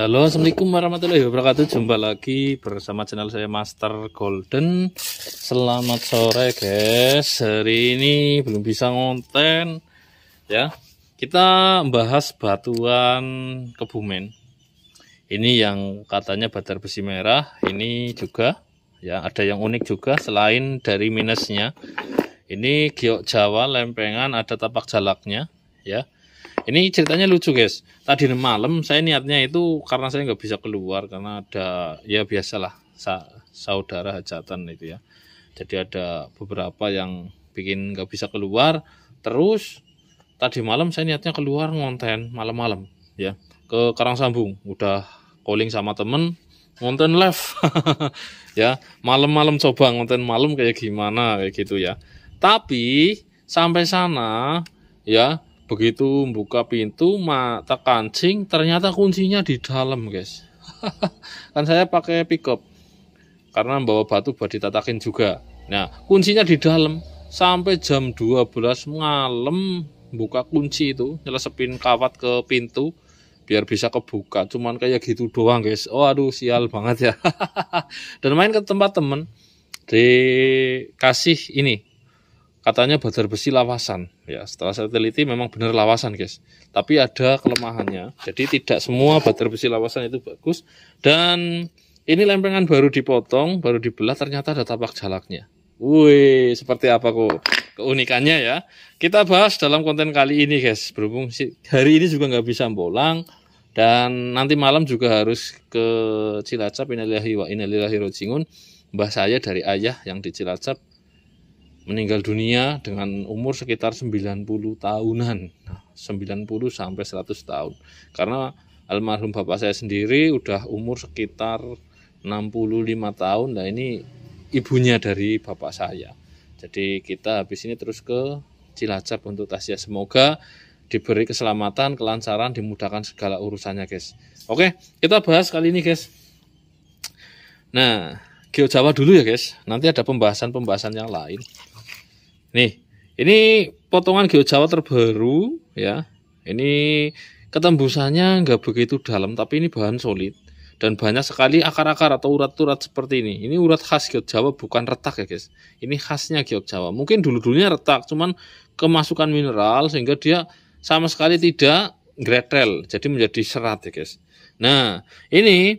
Halo, Assalamualaikum warahmatullahi wabarakatuh. Jumpa lagi bersama channel saya Master Golden. Selamat sore, guys. Hari ini belum bisa ngonten, ya. Kita bahas batuan Kebumen. Ini yang katanya batar besi merah. Ini juga, ya. Ada yang unik juga selain dari minusnya. Ini giok Jawa, lempengan, ada tapak jalaknya, ya ini ceritanya lucu guys. Tadi malam saya niatnya itu karena saya nggak bisa keluar karena ada ya biasalah sa saudara hajatan itu ya. Jadi ada beberapa yang bikin nggak bisa keluar. Terus tadi malam saya niatnya keluar ngonten malam-malam ya ke Karang Sambung. Udah calling sama temen ngonten live ya malam-malam coba ngonten malam kayak gimana kayak gitu ya. Tapi sampai sana ya Begitu buka pintu, mata kancing, ternyata kuncinya di dalam, guys. kan saya pakai pickup karena bawa batu buat ditatakin juga. Nah, kuncinya di dalam sampai jam 12 malam buka kunci itu, nyelesepin kawat ke pintu biar bisa kebuka cuman kayak gitu doang guys oh aduh sial banget ya dan main ke tempat temen dikasih ini katanya Badar Besi lawasan ya setelah saya teliti memang benar lawasan guys tapi ada kelemahannya jadi tidak semua Badar Besi lawasan itu bagus dan ini lempengan baru dipotong baru dibelah ternyata ada tapak jalaknya Wih, seperti apa kok keunikannya ya? Kita bahas dalam konten kali ini, guys. Berhubung hari ini juga nggak bisa bolang dan nanti malam juga harus ke Cilacap. Innalillahi wa innalillahi rojiun. Mbah saya dari ayah yang di Cilacap meninggal dunia dengan umur sekitar 90 tahunan. Nah, 90 sampai 100 tahun. Karena almarhum bapak saya sendiri udah umur sekitar 65 tahun. Nah, ini ibunya dari bapak saya. Jadi kita habis ini terus ke Cilacap untuk Tasya. Semoga diberi keselamatan, kelancaran, dimudahkan segala urusannya, guys. Oke, kita bahas kali ini, guys. Nah, Geo Jawa dulu ya, guys. Nanti ada pembahasan-pembahasan yang lain. Nih, ini potongan Geo Jawa terbaru ya. Ini ketembusannya nggak begitu dalam tapi ini bahan solid dan banyak sekali akar-akar atau urat-urat seperti ini. Ini urat khas Giok Jawa bukan retak ya guys. Ini khasnya Giok Jawa. Mungkin dulu-dulunya retak, cuman kemasukan mineral sehingga dia sama sekali tidak gretel, jadi menjadi serat ya guys. Nah ini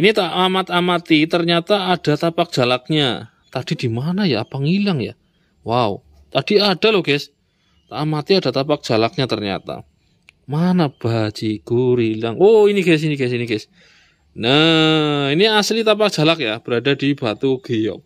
ini tak amat amati ternyata ada tapak jalaknya. Tadi di mana ya? Apa ngilang ya? Wow, tadi ada loh guys. Tak amati ada tapak jalaknya ternyata. Mana baji gurilang? Oh ini guys, ini guys, ini guys. Nah, ini asli tapak jalak ya, berada di Batu Giyok.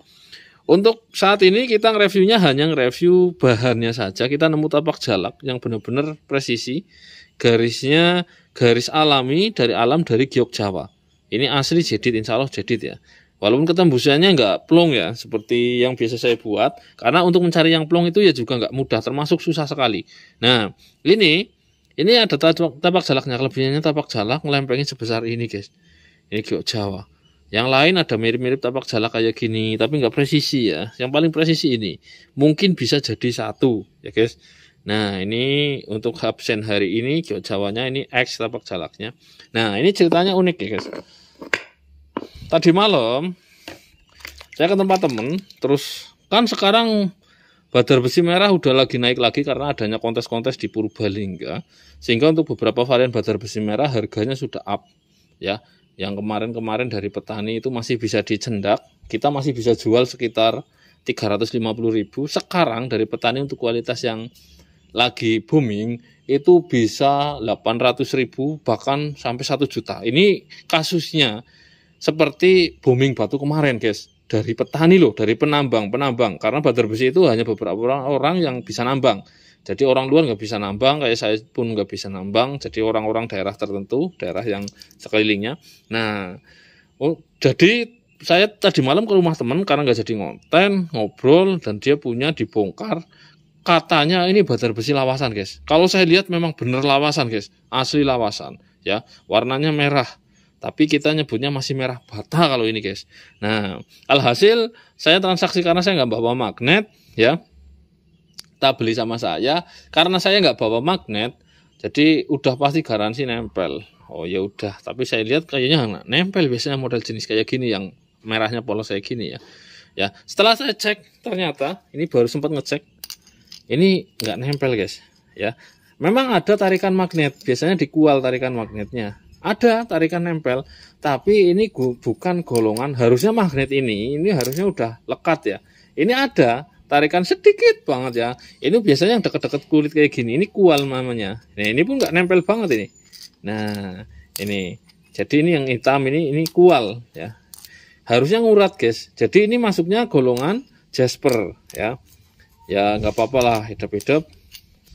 Untuk saat ini kita reviewnya hanya review bahannya saja. Kita nemu tapak jalak yang benar-benar presisi. Garisnya garis alami dari alam dari Giok Jawa. Ini asli jedit, insya Allah jadid ya. Walaupun ketembusannya nggak plong ya, seperti yang biasa saya buat, karena untuk mencari yang plong itu ya juga nggak mudah, termasuk susah sekali. Nah, ini ini ada tapak, tapak jalaknya, kelebihannya tapak jalak ngelempengin sebesar ini guys. Ini giok Jawa. Yang lain ada mirip-mirip tapak jalak kayak gini, tapi nggak presisi ya. Yang paling presisi ini, mungkin bisa jadi satu ya guys. Nah, ini untuk absen hari ini, giok Jawanya ini X tapak jalaknya. Nah, ini ceritanya unik ya guys tadi malam saya ke tempat temen terus kan sekarang Badar besi merah udah lagi naik lagi karena adanya kontes-kontes di Purbalingga sehingga untuk beberapa varian badar besi merah harganya sudah up ya yang kemarin-kemarin dari petani itu masih bisa dicendak kita masih bisa jual sekitar 350 ribu sekarang dari petani untuk kualitas yang lagi booming itu bisa 800 ribu bahkan sampai 1 juta ini kasusnya seperti booming batu kemarin guys dari petani loh dari penambang penambang karena Badar Besi itu hanya beberapa orang yang bisa nambang jadi orang luar nggak bisa nambang kayak saya pun nggak bisa nambang jadi orang-orang daerah tertentu daerah yang sekelilingnya nah oh jadi saya tadi malam ke rumah temen karena nggak jadi ngonten ngobrol dan dia punya dibongkar katanya ini badar besi lawasan guys kalau saya lihat memang bener lawasan guys asli lawasan ya warnanya merah tapi kita nyebutnya masih merah bata kalau ini guys. Nah, alhasil saya transaksi karena saya nggak bawa magnet ya. Kita beli sama saya karena saya nggak bawa magnet. Jadi udah pasti garansi nempel. Oh ya udah, tapi saya lihat kayaknya nggak nempel biasanya model jenis kayak gini yang merahnya polos kayak gini ya. Ya, setelah saya cek ternyata ini baru sempat ngecek ini nggak nempel guys ya. Memang ada tarikan magnet, biasanya dikual tarikan magnetnya ada tarikan nempel, tapi ini bukan golongan. Harusnya magnet ini, ini harusnya udah lekat ya. Ini ada tarikan sedikit banget ya. Ini biasanya yang deket-deket kulit kayak gini. Ini kual namanya. Nah ini pun nggak nempel banget ini. Nah ini. Jadi ini yang hitam ini ini kual ya. Harusnya ngurat guys. Jadi ini masuknya golongan jasper ya. Ya nggak apa-apa lah hidup-hidup.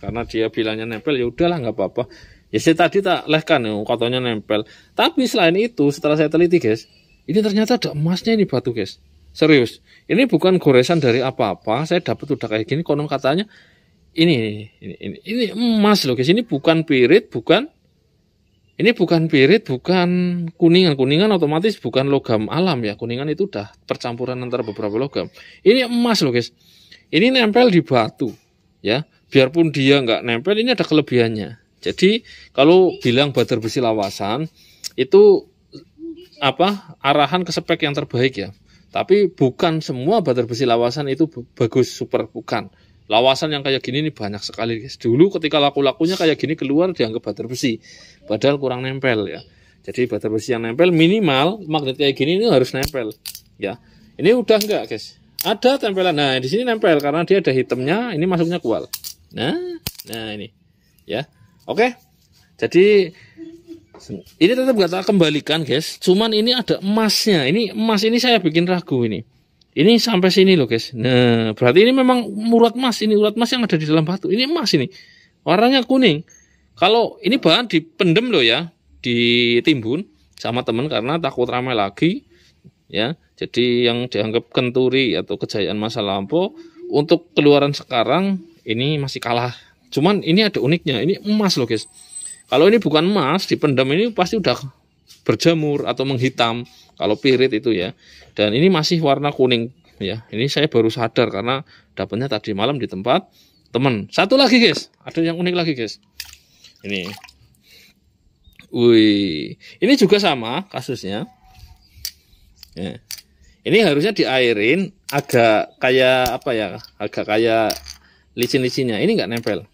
Karena dia bilangnya nempel ya udahlah nggak apa-apa. Ya saya tadi tak lehkan ya, katanya nempel. Tapi selain itu setelah saya teliti guys, ini ternyata ada emasnya ini batu guys. Serius, ini bukan goresan dari apa-apa. Saya dapat udah kayak gini, konon katanya ini ini ini, ini emas loh guys. Ini bukan pirit, bukan ini bukan pirit, bukan kuningan. Kuningan otomatis bukan logam alam ya. Kuningan itu udah percampuran antara beberapa logam. Ini emas loh guys. Ini nempel di batu ya. Biarpun dia nggak nempel, ini ada kelebihannya. Jadi kalau bilang besi lawasan itu apa arahan ke spek yang terbaik ya. Tapi bukan semua besi lawasan itu bagus super bukan. Lawasan yang kayak gini ini banyak sekali guys. Dulu ketika laku-lakunya kayak gini keluar dianggap badar besi. Padahal kurang nempel ya. Jadi badar besi yang nempel minimal magnet kayak gini ini harus nempel ya. Ini udah enggak guys. Ada tempelan. Nah, di sini nempel karena dia ada hitamnya, ini masuknya kual. Nah, nah ini. Ya. Oke? Jadi ini tetap nggak kembalikan, guys. Cuman ini ada emasnya. Ini emas ini saya bikin ragu ini. Ini sampai sini loh, guys. Nah, berarti ini memang urat emas. Ini urat emas yang ada di dalam batu. Ini emas ini. Warnanya kuning. Kalau ini bahan dipendem loh ya, ditimbun sama temen karena takut ramai lagi ya. Jadi yang dianggap kenturi atau kejayaan masa lampau untuk keluaran sekarang ini masih kalah Cuman ini ada uniknya, ini emas loh guys. Kalau ini bukan emas, dipendam ini pasti udah berjamur atau menghitam kalau pirit itu ya. Dan ini masih warna kuning ya. Ini saya baru sadar karena dapatnya tadi malam di tempat teman. Satu lagi guys, ada yang unik lagi guys. Ini. Wih, ini juga sama kasusnya. Ya. Ini harusnya diairin agak kayak apa ya? Agak kayak licin-licinnya. Ini nggak nempel.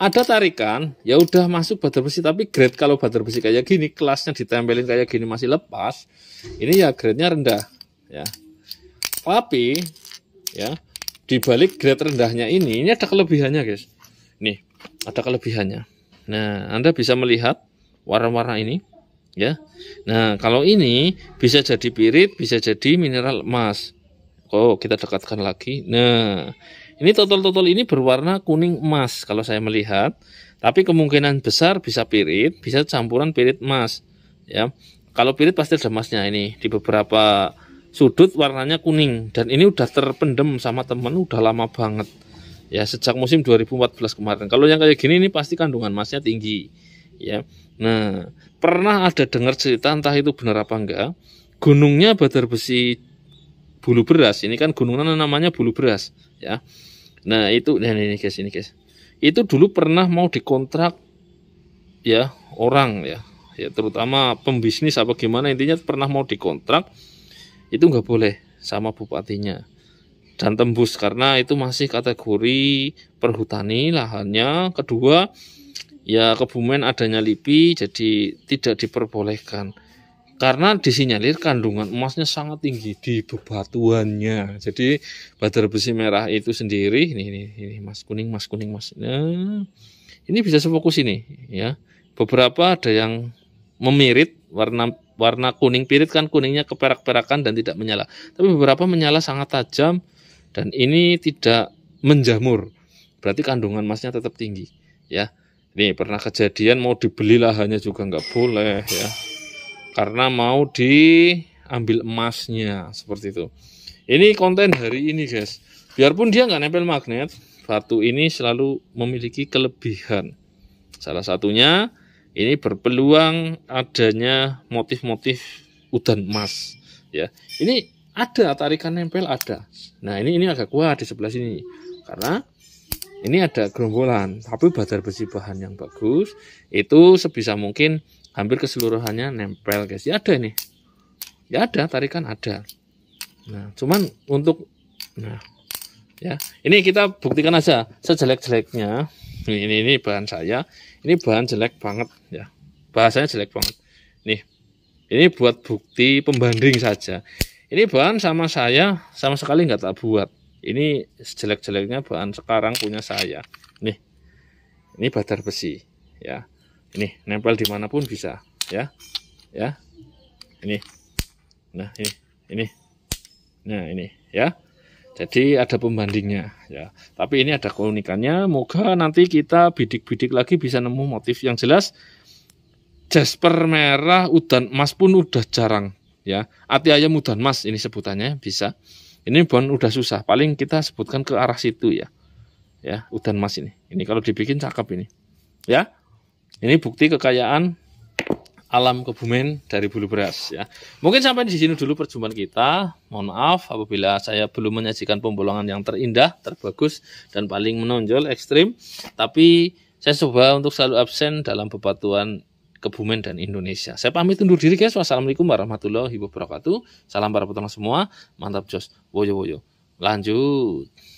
Ada tarikan, ya udah masuk bater besi, tapi grade kalau bater besi kayak gini, kelasnya ditempelin kayak gini masih lepas, ini ya grade-nya rendah, ya. Tapi, ya, dibalik grade rendahnya ini, ini ada kelebihannya, guys. Nih, ada kelebihannya. Nah, Anda bisa melihat warna-warna ini, ya. Nah, kalau ini bisa jadi pirit, bisa jadi mineral emas. Oh, kita dekatkan lagi. Nah, ini totol-totol ini berwarna kuning emas kalau saya melihat, tapi kemungkinan besar bisa pirit, bisa campuran pirit emas, ya. Kalau pirit pasti ada emasnya ini di beberapa sudut warnanya kuning dan ini udah terpendem sama temen udah lama banget. Ya, sejak musim 2014 kemarin. Kalau yang kayak gini ini pasti kandungan emasnya tinggi, ya. Nah, pernah ada dengar cerita entah itu benar apa enggak, gunungnya Badar Besi Bulu Beras. Ini kan gunungnya namanya Bulu Beras, ya Nah itu nah ini guys ini guys itu dulu pernah mau dikontrak ya orang ya ya terutama pembisnis apa gimana intinya pernah mau dikontrak itu nggak boleh sama bupatinya dan tembus karena itu masih kategori perhutani lahannya kedua ya kebumen adanya lipi jadi tidak diperbolehkan karena disinyalir kandungan emasnya sangat tinggi di bebatuannya. Jadi badar besi merah itu sendiri ini ini, ini emas kuning, emas kuning, emas. Nah, eh, ini bisa sefokus ini ya. Beberapa ada yang memirit warna warna kuning pirit kan kuningnya keperak-perakan dan tidak menyala. Tapi beberapa menyala sangat tajam dan ini tidak menjamur. Berarti kandungan emasnya tetap tinggi ya. Ini pernah kejadian mau dibeli lahannya juga nggak boleh ya karena mau diambil emasnya seperti itu. Ini konten hari ini guys. Biarpun dia nggak nempel magnet, batu ini selalu memiliki kelebihan. Salah satunya ini berpeluang adanya motif-motif udan emas ya. Ini ada tarikan nempel ada. Nah, ini ini agak kuat di sebelah sini. Karena ini ada gerombolan, tapi badar besi bahan yang bagus itu sebisa mungkin hampir keseluruhannya nempel guys ya ada ini ya ada tarikan ada nah cuman untuk nah ya ini kita buktikan aja sejelek-jeleknya ini, ini ini bahan saya ini bahan jelek banget ya bahasanya jelek banget nih ini buat bukti pembanding saja ini bahan sama saya sama sekali nggak tak buat ini sejelek jeleknya bahan sekarang punya saya nih ini badar besi ya ini nempel dimanapun bisa ya ya ini nah ini ini nah ini ya jadi ada pembandingnya ya tapi ini ada keunikannya moga nanti kita bidik-bidik lagi bisa nemu motif yang jelas jasper merah udan emas pun udah jarang ya ati ayam udan emas ini sebutannya bisa ini bon udah susah paling kita sebutkan ke arah situ ya ya udan emas ini ini kalau dibikin cakep ini ya ini bukti kekayaan alam kebumen dari bulu beras ya. Mungkin sampai di sini dulu perjumpaan kita. Mohon maaf apabila saya belum menyajikan pembolongan yang terindah, terbagus dan paling menonjol ekstrim. Tapi saya coba untuk selalu absen dalam bebatuan Kebumen dan Indonesia. Saya pamit undur diri guys. Wassalamualaikum warahmatullahi wabarakatuh. Salam para peternak semua. Mantap jos. Woyo woyo. Lanjut.